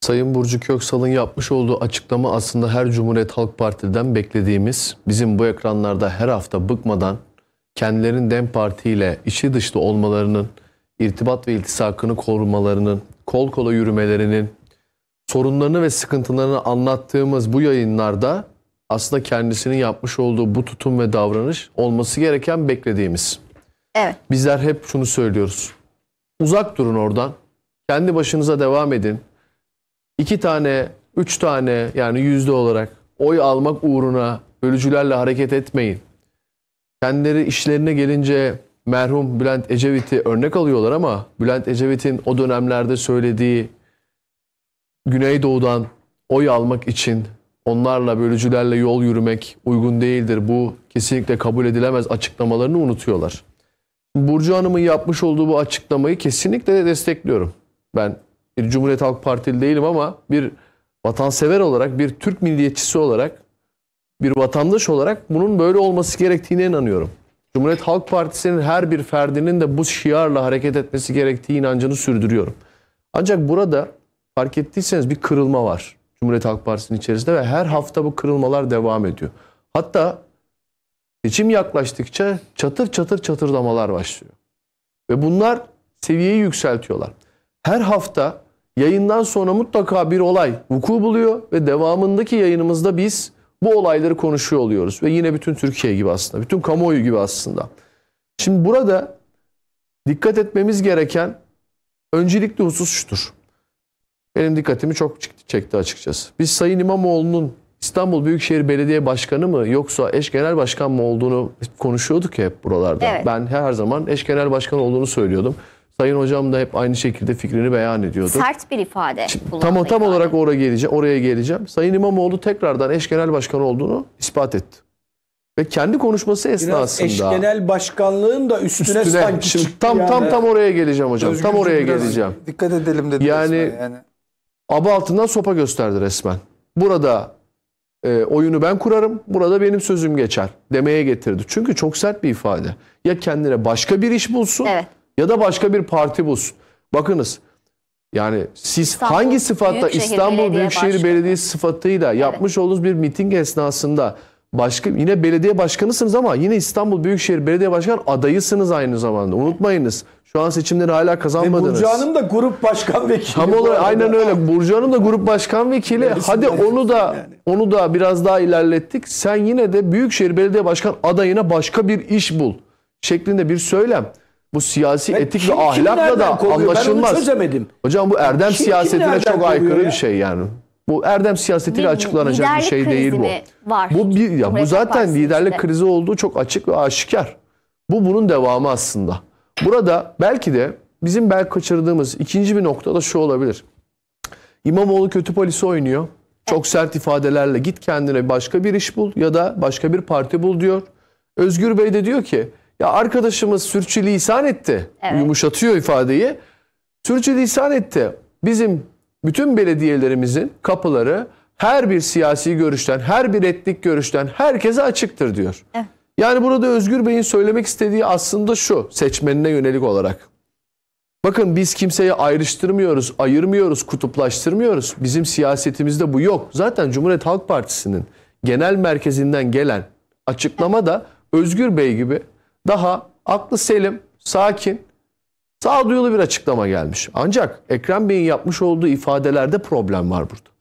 Sayın Burcu Köksal'ın yapmış olduğu açıklama aslında her Cumhuriyet Halk Parti'den beklediğimiz, bizim bu ekranlarda her hafta bıkmadan kendilerinin DEM Parti ile içi dışlı olmalarının, irtibat ve iltisakını korumalarının, kol kola yürümelerinin, sorunlarını ve sıkıntılarını anlattığımız bu yayınlarda aslında kendisinin yapmış olduğu bu tutum ve davranış olması gereken beklediğimiz. Evet. Bizler hep şunu söylüyoruz. Uzak durun oradan. Kendi başınıza devam edin iki tane, üç tane yani yüzde olarak oy almak uğruna bölücülerle hareket etmeyin. Kendileri işlerine gelince merhum Bülent Ecevit'i örnek alıyorlar ama Bülent Ecevit'in o dönemlerde söylediği Güneydoğu'dan oy almak için onlarla bölücülerle yol yürümek uygun değildir. Bu kesinlikle kabul edilemez açıklamalarını unutuyorlar. Burcu Hanım'ın yapmış olduğu bu açıklamayı kesinlikle de destekliyorum. Ben bir Cumhuriyet Halk Partili değilim ama bir vatansever olarak, bir Türk milliyetçisi olarak, bir vatandaş olarak bunun böyle olması gerektiğine inanıyorum. Cumhuriyet Halk Partisi'nin her bir ferdinin de bu şiarla hareket etmesi gerektiği inancını sürdürüyorum. Ancak burada fark ettiyseniz bir kırılma var Cumhuriyet Halk Partisi'nin içerisinde ve her hafta bu kırılmalar devam ediyor. Hatta seçim yaklaştıkça çatır çatır çatırdamalar başlıyor. Ve bunlar seviyeyi yükseltiyorlar. Her hafta Yayından sonra mutlaka bir olay vuku buluyor ve devamındaki yayınımızda biz bu olayları konuşuyor oluyoruz. Ve yine bütün Türkiye gibi aslında, bütün kamuoyu gibi aslında. Şimdi burada dikkat etmemiz gereken öncelikli husus şudur. Benim dikkatimi çok çekti açıkçası. Biz Sayın İmamoğlu'nun İstanbul Büyükşehir Belediye Başkanı mı yoksa eş genel başkan mı olduğunu konuşuyorduk hep buralarda. Evet. Ben her zaman eş genel başkan olduğunu söylüyordum. Sayın hocam da hep aynı şekilde fikrini beyan ediyordu. Sert bir ifade. Şimdi, tam tam olarak oraya geleceğim. Oraya geleceğim. Sayın İmamoğlu tekrardan eş genel başkan olduğunu ispat etti. Ve kendi konuşması esnasında Biraz eş genel başkanlığın da üstüne, üstüne sanki şimdi tam yani. tam tam oraya geleceğim hocam. Özgürcüm tam oraya geleceğim. Dikkat edelim dedi. Yani, yani aba altından sopa gösterdi resmen. Burada e, oyunu ben kurarım, burada benim sözüm geçer demeye getirdi. Çünkü çok sert bir ifade. Ya kendine başka bir iş bulsun. Evet ya da başka bir parti bulsun. Bakınız yani siz İstanbul, hangi sıfatla Büyükşehir İstanbul Belediye Büyükşehir Başkanı. Belediyesi sıfatıyla evet. yapmış olduğunuz bir miting esnasında başka yine belediye başkanısınız ama yine İstanbul Büyükşehir Belediye Başkanı adayısınız aynı zamanda. Unutmayınız. Şu an seçimleri hala kazanmadınız. Ve Burcu Hanım da grup başkan vekili. Tam olarak aynen öyle. Burcu Hanım da grup başkan vekili. Neresi Hadi onu da yani. onu da biraz daha ilerlettik. Sen yine de Büyükşehir Belediye Başkan adayına başka bir iş bul şeklinde bir söylem. Bu siyasi ben etik kim, ve ahlakla da kovuyor? anlaşılmaz. Ben onu çözemedim. Hocam bu erdem kim, siyasetine kim çok aykırı ya? bir şey yani. Bu erdem siyasetiyle açıklanacak bir şey değil bu. Var. Bu bir ya bu zaten liderlik işte. krizi olduğu çok açık ve aşikar. Bu bunun devamı aslında. Burada belki de bizim belki kaçırdığımız ikinci bir nokta da şu olabilir. İmamoğlu kötü polisi oynuyor. Çok sert ifadelerle git kendine başka bir iş bul ya da başka bir parti bul diyor. Özgür Bey de diyor ki ya arkadaşımız sürçülisan etti. Evet. Yumuşatıyor ifadeyi. Sürçülisan etti. Bizim bütün belediyelerimizin kapıları her bir siyasi görüşten, her bir etnik görüşten herkese açıktır diyor. Evet. Yani burada Özgür Bey'in söylemek istediği aslında şu seçmenine yönelik olarak. Bakın biz kimseyi ayrıştırmıyoruz, ayırmıyoruz, kutuplaştırmıyoruz. Bizim siyasetimizde bu yok. Zaten Cumhuriyet Halk Partisi'nin genel merkezinden gelen açıklama da Özgür Bey gibi daha aklı selim, sakin, sağduyulu bir açıklama gelmiş. Ancak Ekrem Bey'in yapmış olduğu ifadelerde problem var burada.